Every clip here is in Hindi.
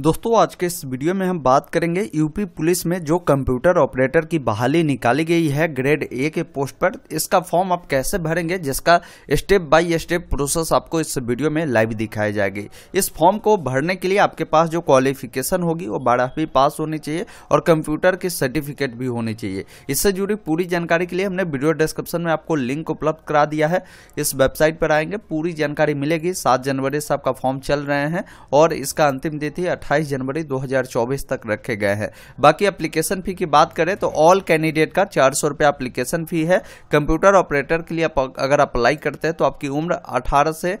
दोस्तों आज के इस वीडियो में हम बात करेंगे यूपी पुलिस में जो कंप्यूटर ऑपरेटर की बहाली निकाली गई है ग्रेड ए के पोस्ट पर इसका फॉर्म आप कैसे भरेंगे जिसका स्टेप बाय स्टेप प्रोसेस आपको इस वीडियो में लाइव दिखाई जाएगी इस फॉर्म को भरने के लिए आपके पास जो क्वालिफिकेशन होगी वो बारहवीं पास होनी चाहिए और कंप्यूटर की सर्टिफिकेट भी होनी चाहिए इससे जुड़ी पूरी जानकारी के लिए हमने वीडियो डिस्क्रिप्शन में आपको लिंक उपलब्ध करा दिया है इस वेबसाइट पर आएंगे पूरी जानकारी मिलेगी सात जनवरी से आपका फॉर्म चल रहे हैं और इसका अंतिम तिथि अठारह 28 जनवरी 2024 तक रखे गए हैं बाकी एप्लीकेशन फी की बात करें तो ऑल कैंडिडेट का चार सौ रुपया अप्लीकेशन फी है कंप्यूटर ऑपरेटर के लिए अगर अप्लाई करते हैं तो आपकी उम्र 18 से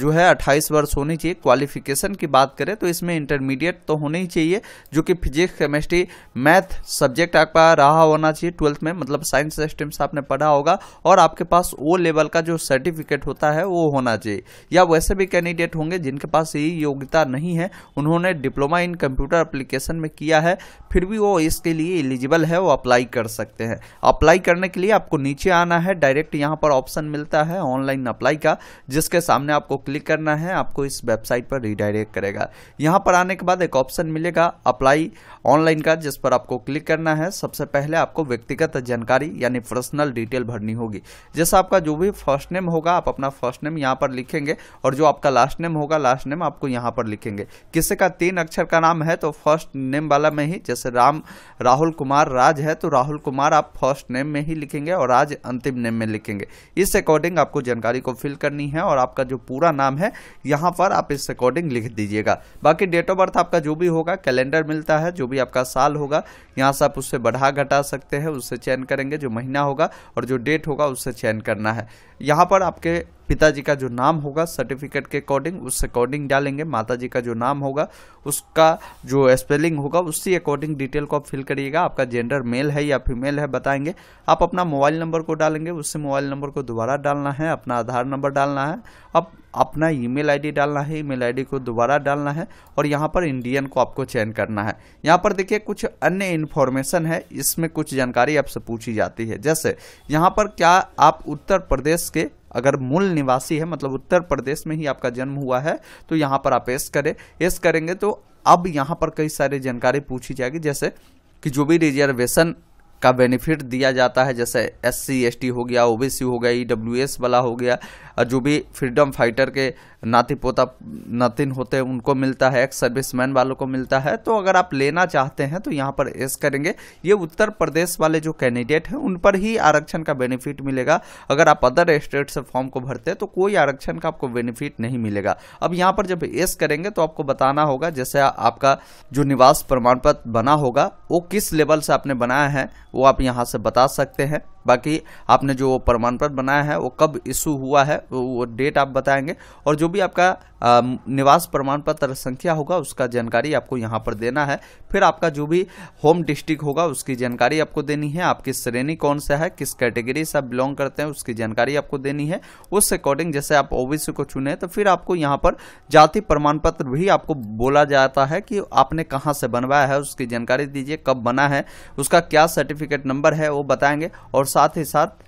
जो है 28 वर्ष होनी चाहिए क्वालिफिकेशन की बात करें तो इसमें इंटरमीडिएट तो होना ही चाहिए जो कि फिजिक्स केमिस्ट्री मैथ सब्जेक्ट आपका रहा होना चाहिए ट्वेल्थ में मतलब साइंस स्ट्रीम से आपने पढ़ा होगा और आपके पास ओ लेवल का जो सर्टिफिकेट होता है वो होना चाहिए या वैसे भी कैंडिडेट होंगे जिनके पास यही योग्यता नहीं है उन्होंने डिप्लोमा इन कंप्यूटर अप्लीकेशन में किया है फिर भी वो इसके लिए एलिजिबल है वो अप्लाई कर सकते हैं अप्लाई करने के लिए आपको नीचे आना है डायरेक्ट यहाँ पर ऑप्शन मिलता है ऑनलाइन अप्लाई का जिसके सामने आपको क्लिक करना है आपको इस वेबसाइट पर रिडायरेक्ट करेगा यहाँ पर आने के बाद एक ऑप्शन मिलेगा अप्लाई ऑनलाइन का जिस पर आपको क्लिक करना है सबसे पहले आपको व्यक्तिगत जानकारी यानी पर्सनल डिटेल भरनी होगी जैसा आपका जो भी फर्स्ट नेम होगा आप अपना फर्स्ट नेम यहाँ पर लिखेंगे और जो आपका लास्ट नेम होगा लास्ट नेम आपको यहाँ पर लिखेंगे किसी का तीन तीन अक्षर का नाम है तो फर्स्ट नेम वाला में ही जैसे राम राहुल कुमार राज है तो राहुल कुमार आप फर्स्ट नेम में ही लिखेंगे और राज अंतिम नेम में लिखेंगे इस अकॉर्डिंग आपको जानकारी को फिल करनी है और आपका जो पूरा नाम है यहाँ पर आप इस अकॉर्डिंग लिख दीजिएगा बाकी डेट ऑफ बर्थ आपका जो भी होगा कैलेंडर मिलता है जो भी आपका साल होगा यहाँ से आप उससे बढ़ा घटा सकते हैं उससे चयन करेंगे जो महीना होगा और जो डेट होगा उससे चयन करना है यहाँ पर आपके पिताजी का जो नाम होगा सर्टिफिकेट के अकॉर्डिंग उस अकॉर्डिंग डालेंगे माता जी का जो नाम होगा उसका जो स्पेलिंग होगा उसी अकॉर्डिंग डिटेल को आप फिल करिएगा आपका जेंडर मेल है या फीमेल है बताएंगे आप अपना मोबाइल नंबर को डालेंगे उससे मोबाइल नंबर को दोबारा डालना है अपना आधार नंबर डालना है अब अपना ईमेल आईडी डालना है ईमेल आईडी को दोबारा डालना है और यहाँ पर इंडियन को आपको चयन करना है यहाँ पर देखिए कुछ अन्य इन्फॉर्मेशन है इसमें कुछ जानकारी आपसे पूछी जाती है जैसे यहाँ पर क्या आप उत्तर प्रदेश के अगर मूल निवासी है मतलब उत्तर प्रदेश में ही आपका जन्म हुआ है तो यहाँ पर आप एस करें एस करेंगे तो अब यहाँ पर कई सारी जानकारी पूछी जाएगी जैसे कि जो भी रिजर्वेशन का बेनिफिट दिया जाता है जैसे एस सी एस टी हो गया ओ बी सी हो गया ई डब्ल्यू एस वाला हो गया और जो भी फ्रीडम फाइटर के नाती पोता नातिन होते हैं उनको मिलता है एक्स सर्विसमैन वालों को मिलता है तो अगर आप लेना चाहते हैं तो यहाँ पर एस करेंगे ये उत्तर प्रदेश वाले जो कैंडिडेट हैं उन पर ही आरक्षण का बेनिफिट मिलेगा अगर आप अदर स्टेट से फॉर्म को भरते हैं तो कोई आरक्षण का आपको बेनिफिट नहीं मिलेगा अब यहाँ पर जब एस करेंगे तो आपको बताना होगा जैसे आपका जो निवास प्रमाण पत्र बना होगा वो किस लेवल से आपने बनाया है वो आप यहाँ से बता सकते हैं बाकी आपने जो प्रमाण पत्र बनाया है वो कब इशू हुआ है वो डेट आप बताएंगे और जो भी आपका निवास प्रमाण पत्र संख्या होगा उसका जानकारी आपको यहाँ पर देना है फिर आपका जो भी होम डिस्ट्रिक्ट होगा उसकी जानकारी आपको देनी है आपकी श्रेणी कौन सा है किस कैटेगरी से आप बिलोंग करते हैं उसकी जानकारी आपको देनी है उस अकॉर्डिंग जैसे आप ओबीसी को चुने तो फिर आपको यहाँ पर जाति प्रमाण पत्र भी आपको बोला जाता है कि आपने कहाँ से बनवाया है उसकी जानकारी दीजिए कब बना है उसका क्या सर्टिफिकेट नंबर है वो बताएंगे और साथ ही साथ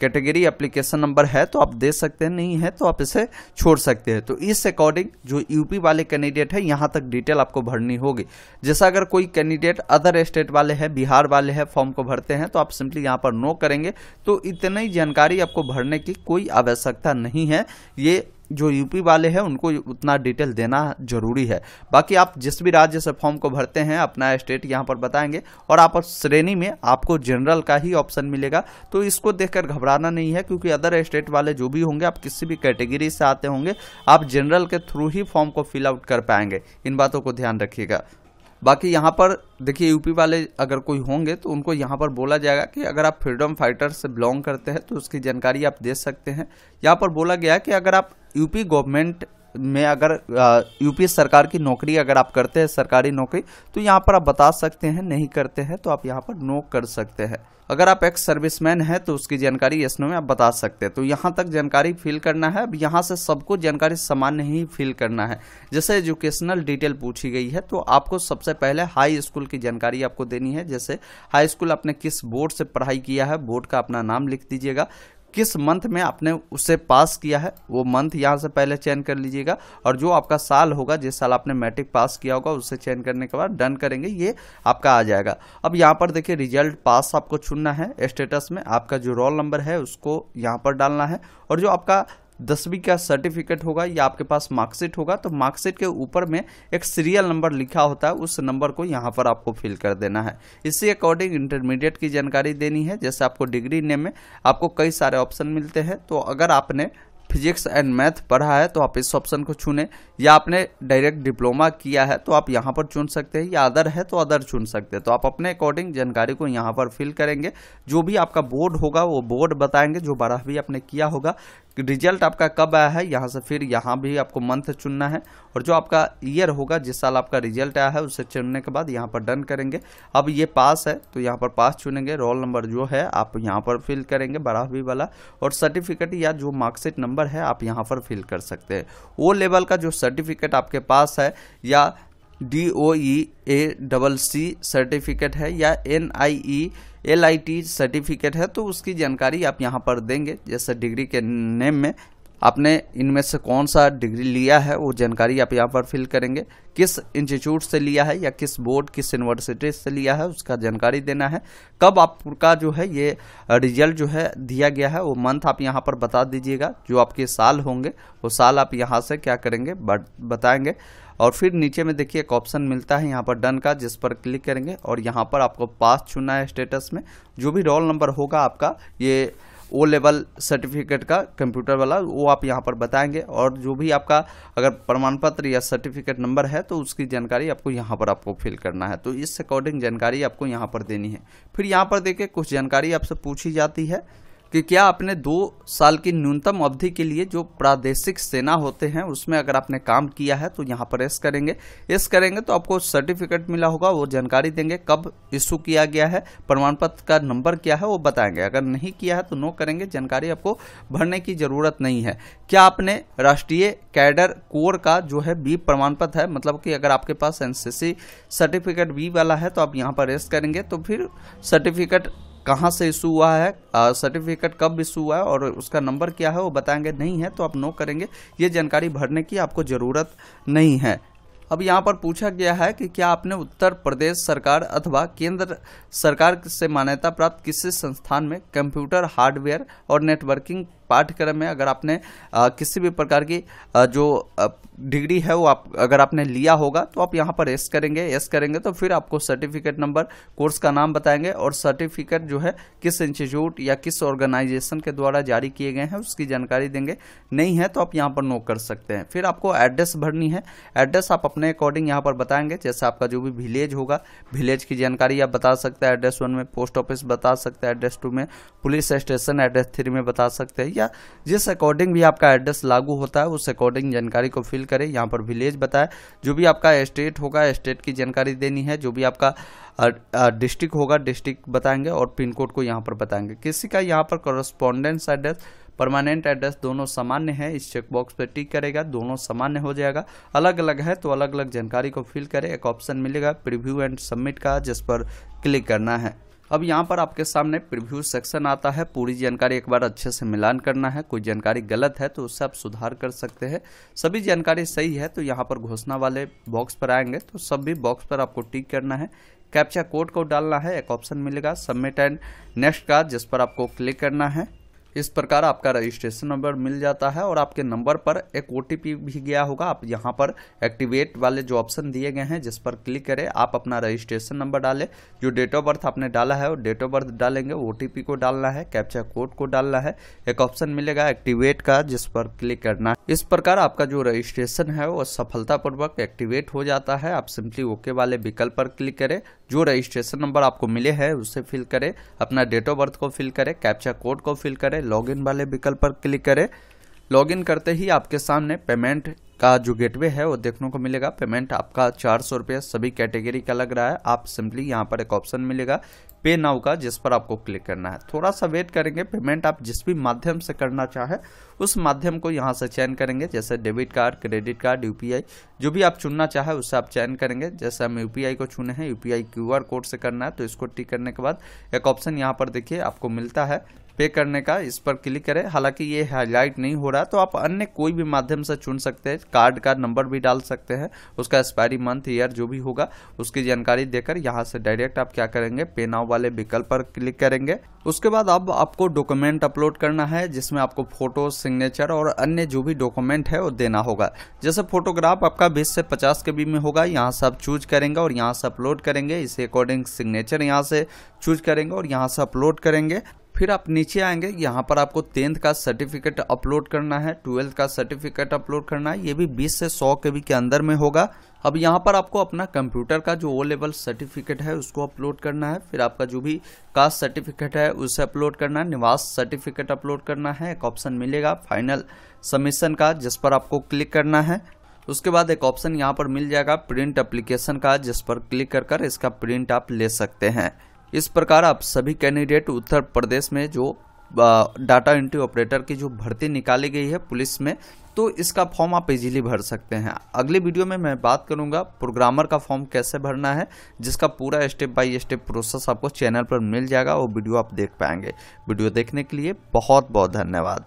कैटेगरी एप्लीकेशन नंबर है तो आप दे सकते हैं नहीं है तो आप इसे छोड़ सकते हैं तो इस अकॉर्डिंग जो यूपी वाले कैंडिडेट है यहाँ तक डिटेल आपको भरनी होगी जैसा अगर कोई कैंडिडेट अदर स्टेट वाले हैं बिहार वाले हैं फॉर्म को भरते हैं तो आप सिंपली यहाँ पर नो करेंगे तो इतनी जानकारी आपको भरने की कोई आवश्यकता नहीं है ये जो यूपी वाले हैं उनको उतना डिटेल देना जरूरी है बाकी आप जिस भी राज्य से फॉर्म को भरते हैं अपना स्टेट यहाँ पर बताएंगे और आप श्रेणी में आपको जनरल का ही ऑप्शन मिलेगा तो इसको देखकर घबराना नहीं है क्योंकि अदर स्टेट वाले जो भी होंगे आप किसी भी कैटेगरी से आते होंगे आप जनरल के थ्रू ही फॉर्म को फिलआउट कर पाएंगे इन बातों को ध्यान रखिएगा बाकी यहाँ पर देखिए यूपी वाले अगर कोई होंगे तो उनको यहाँ पर बोला जाएगा कि अगर आप फ्रीडम फाइटर से बिलोंग करते हैं तो उसकी जानकारी आप दे सकते हैं यहाँ पर बोला गया कि अगर आप यूपी गवर्नमेंट में अगर यूपी सरकार की नौकरी अगर आप करते हैं सरकारी नौकरी तो यहाँ पर आप बता सकते हैं नहीं करते हैं तो आप यहाँ पर नो कर सकते हैं अगर आप एक सर्विसमैन हैं तो उसकी जानकारी यस नो में आप बता सकते हैं तो यहाँ तक जानकारी फिल करना है अब यहाँ से सबको जानकारी समान नहीं फिल करना है जैसे एजुकेशनल डिटेल पूछी गई है तो आपको सबसे पहले हाई स्कूल की जानकारी आपको देनी है जैसे हाई स्कूल आपने किस बोर्ड से पढ़ाई किया है बोर्ड का अपना नाम लिख दीजिएगा किस मंथ में आपने उसे पास किया है वो मंथ यहाँ से पहले चयन कर लीजिएगा और जो आपका साल होगा जिस साल आपने मैट्रिक पास किया होगा उससे चयन करने के बाद डन करेंगे ये आपका आ जाएगा अब यहाँ पर देखिए रिजल्ट पास आपको चुनना है स्टेटस में आपका जो रोल नंबर है उसको यहाँ पर डालना है और जो आपका दसवीं का सर्टिफिकेट होगा या आपके पास मार्कशीट होगा तो मार्कशीट के ऊपर में एक सीरियल नंबर लिखा होता है उस नंबर को यहाँ पर आपको फिल कर देना है इसी अकॉर्डिंग इंटरमीडिएट की जानकारी देनी है जैसे आपको डिग्री ने में आपको कई सारे ऑप्शन मिलते हैं तो अगर आपने फिजिक्स एंड मैथ पढ़ा है तो आप इस ऑप्शन को चुने या आपने डायरेक्ट डिप्लोमा किया है तो आप यहाँ पर चुन सकते हैं या अदर है तो अदर चुन सकते हैं तो आप अपने अकॉर्डिंग जानकारी को यहाँ पर फिल करेंगे जो भी आपका बोर्ड होगा वो बोर्ड बताएंगे जो बारहवीं आपने किया होगा रिजल्ट आपका कब आया है यहाँ से फिर यहाँ भी आपको मंथ चुनना है और जो आपका ईयर होगा जिस साल आपका रिजल्ट आया है उसे चुनने के बाद यहाँ पर डन करेंगे अब ये पास है तो यहाँ पर पास चुनेंगे रोल नंबर जो है आप यहाँ पर फिल करेंगे बारहवीं वाला और सर्टिफिकेट या जो मार्कशीट नंबर है आप यहाँ पर फिल कर सकते हैं वो लेवल का जो सर्टिफिकेट आपके पास है या D O E A double C certificate है या N I E L I T certificate है तो उसकी जानकारी आप यहाँ पर देंगे जैसे डिग्री के नेम में आपने इनमें से कौन सा डिग्री लिया है वो जानकारी आप यहाँ पर फिल करेंगे किस इंस्टीट्यूट से लिया है या किस बोर्ड किस यूनिवर्सिटी से लिया है उसका जानकारी देना है कब आपका जो है ये रिजल्ट जो है दिया गया है वो मंथ आप यहाँ पर बता दीजिएगा जो आपके साल होंगे वो साल आप यहाँ से क्या करेंगे बताएंगे और फिर नीचे में देखिए एक ऑप्शन मिलता है यहाँ पर डन का जिस पर क्लिक करेंगे और यहाँ पर आपको पास चुनना है स्टेटस में जो भी रोल नंबर होगा आपका ये ओ लेवल सर्टिफिकेट का कंप्यूटर वाला वो आप यहाँ पर बताएंगे और जो भी आपका अगर प्रमाण पत्र या सर्टिफिकेट नंबर है तो उसकी जानकारी आपको यहाँ पर आपको फिल करना है तो इस अकॉर्डिंग जानकारी आपको यहाँ पर देनी है फिर यहाँ पर देखिए कुछ जानकारी आपसे पूछी जाती है कि क्या आपने दो साल की न्यूनतम अवधि के लिए जो प्रादेशिक सेना होते हैं उसमें अगर आपने काम किया है तो यहाँ पर एस करेंगे एस करेंगे तो आपको सर्टिफिकेट मिला होगा वो जानकारी देंगे कब इशू किया गया है प्रमाण पत्र का नंबर क्या है वो बताएंगे अगर नहीं किया है तो नो करेंगे जानकारी आपको भरने की जरूरत नहीं है क्या आपने राष्ट्रीय कैडर कोर का जो है बी प्रमाण पत्र है मतलब कि अगर आपके पास एन सर्टिफिकेट बी वाला है तो आप यहाँ पर रेस्ट करेंगे तो फिर सर्टिफिकेट कहाँ से इशू हुआ है सर्टिफिकेट कब इशू हुआ है और उसका नंबर क्या है वो बताएंगे नहीं है तो आप नो करेंगे ये जानकारी भरने की आपको ज़रूरत नहीं है अब यहाँ पर पूछा गया है कि क्या आपने उत्तर प्रदेश सरकार अथवा केंद्र सरकार से मान्यता प्राप्त किसी संस्थान में कंप्यूटर हार्डवेयर और नेटवर्किंग पाठ्यक्रम में अगर आपने आ, किसी भी प्रकार की आ, जो डिग्री है वो आप अगर आपने लिया होगा तो आप यहाँ पर एस करेंगे एस करेंगे तो फिर आपको सर्टिफिकेट नंबर कोर्स का नाम बताएंगे और सर्टिफिकेट जो है किस इंस्टीट्यूट या किस ऑर्गेनाइजेशन के द्वारा जारी किए गए हैं उसकी जानकारी देंगे नहीं है तो आप यहाँ पर नो कर सकते हैं फिर आपको एड्रेस भरनी है एड्रेस आप अपने अकॉर्डिंग यहाँ पर बताएंगे जैसे आपका जो भी विलेज होगा विलेज की जानकारी आप बता सकते हैं एड्रेस वन में पोस्ट ऑफिस बता सकते हैं एड्रेस टू में पुलिस स्टेशन एड्रेस थ्री में बता सकते हैं एरिया जिस अकॉर्डिंग भी आपका एड्रेस लागू होता है उस अकॉर्डिंग जानकारी को फिल करें यहाँ पर विलेज बताएं जो भी आपका स्टेट होगा स्टेट की जानकारी देनी है जो भी आपका डिस्ट्रिक्ट होगा डिस्ट्रिक्ट बताएंगे और पिन कोड को यहाँ पर बताएंगे किसी का यहाँ पर कॉरस्पॉन्डेंस एड्रेस परमानेंट एड्रेस दोनों सामान्य है इस चेकबॉक्स पर टिक करेगा दोनों सामान्य हो जाएगा अलग अलग है तो अलग अलग जानकारी को फिल करें एक ऑप्शन मिलेगा प्रिव्यू एंड सबमिट का जिस पर क्लिक करना है अब यहाँ पर आपके सामने प्रिव्यू सेक्शन आता है पूरी जानकारी एक बार अच्छे से मिलान करना है कोई जानकारी गलत है तो उससे आप सुधार कर सकते हैं सभी जानकारी सही है तो यहाँ पर घोषणा वाले बॉक्स पर आएंगे तो सभी बॉक्स पर आपको टिक करना है कैप्चा कोड को डालना है एक ऑप्शन मिलेगा सबमिट एंड नेक्स्ट का जिस पर आपको क्लिक करना है इस प्रकार आपका रजिस्ट्रेशन नंबर मिल जाता है और आपके नंबर पर एक ओ भी गया होगा आप यहाँ पर एक्टिवेट वाले जो ऑप्शन दिए गए हैं जिस पर क्लिक करें आप अपना रजिस्ट्रेशन नंबर डालें जो डेट ऑफ बर्थ आपने डाला है वो डेट ऑफ बर्थ डालेंगे ओ को डालना है कैप्चा कोड को डालना है एक ऑप्शन मिलेगा एक्टिवेट का जिस पर क्लिक करना है इस प्रकार आपका जो रजिस्ट्रेशन है वो सफलतापूर्वक एक्टिवेट हो जाता है आप सिंपली ओके वाले विकल्प पर क्लिक करें जो रजिस्ट्रेशन नंबर आपको मिले हैं उसे फिल करें अपना डेट ऑफ बर्थ को फिल करें कैप्चा कोड को फिल करें लॉगिन वाले विकल्प पर क्लिक करें लॉगिन करते ही आपके सामने पेमेंट का जो गेटवे है वो देखने को मिलेगा पेमेंट आपका चार सौ रुपये सभी कैटेगरी का लग रहा है आप सिंपली यहाँ पर एक ऑप्शन मिलेगा पे नाउ का जिस पर आपको क्लिक करना है थोड़ा सा वेट करेंगे पेमेंट आप जिस भी माध्यम से करना चाहे उस माध्यम को यहाँ से चयन करेंगे जैसे debit card credit card UPI जो भी आप चुनना चाहे उससे आप चयन करेंगे जैसे हम यूपीआई को चुने हैं यूपीआई क्यूआर कोड से करना है तो इसको टिक करने के बाद एक ऑप्शन यहाँ पर देखिए आपको मिलता है पे करने का इस पर क्लिक करें हालांकि ये हाईलाइट नहीं हो रहा तो आप अन्य कोई भी माध्यम से चुन सकते हैं कार्ड का नंबर भी डाल सकते हैं उसका एक्सपायरी मंथ ईयर जो भी होगा उसकी जानकारी देकर यहाँ से डायरेक्ट आप क्या करेंगे पे नाव वाले विकल्प पर क्लिक करेंगे उसके बाद अब आप, आपको डॉक्यूमेंट अपलोड करना है जिसमें आपको फोटो सिग्नेचर और अन्य जो भी डॉक्यूमेंट है वो देना होगा जैसे फोटोग्राफ आपका 20 से 50 के बी में होगा यहाँ से आप चूज करेंगे और यहाँ से अपलोड करेंगे इसे अकॉर्डिंग सिग्नेचर यहाँ से चूज करेंगे और यहाँ से अपलोड करेंगे फिर आप नीचे आएंगे यहाँ पर आपको टेंथ का सर्टिफिकेट अपलोड करना है ट्वेल्थ का सर्टिफिकेट अपलोड करना है ये भी 20 से 100 के बी के अंदर में होगा अब यहाँ पर आपको अपना कंप्यूटर का जो ओ लेवल सर्टिफिकेट है उसको अपलोड करना है फिर आपका जो भी कास्ट सर्टिफिकेट है उसे अपलोड करना है निवास सर्टिफिकेट अपलोड करना है एक ऑप्शन मिलेगा फाइनल सबमिशन का जिस पर आपको क्लिक करना है उसके बाद एक ऑप्शन यहाँ पर मिल जाएगा प्रिंट अप्लीकेशन का जिस पर क्लिक कर कर इसका प्रिंट आप ले सकते हैं इस प्रकार आप सभी कैंडिडेट उत्तर प्रदेश में जो डाटा एंट्री ऑपरेटर की जो भर्ती निकाली गई है पुलिस में तो इसका फॉर्म आप इजीली भर सकते हैं अगले वीडियो में मैं बात करूंगा प्रोग्रामर का फॉर्म कैसे भरना है जिसका पूरा स्टेप बाय स्टेप प्रोसेस आपको चैनल पर मिल जाएगा वो वीडियो आप देख पाएंगे वीडियो देखने के लिए बहुत बहुत धन्यवाद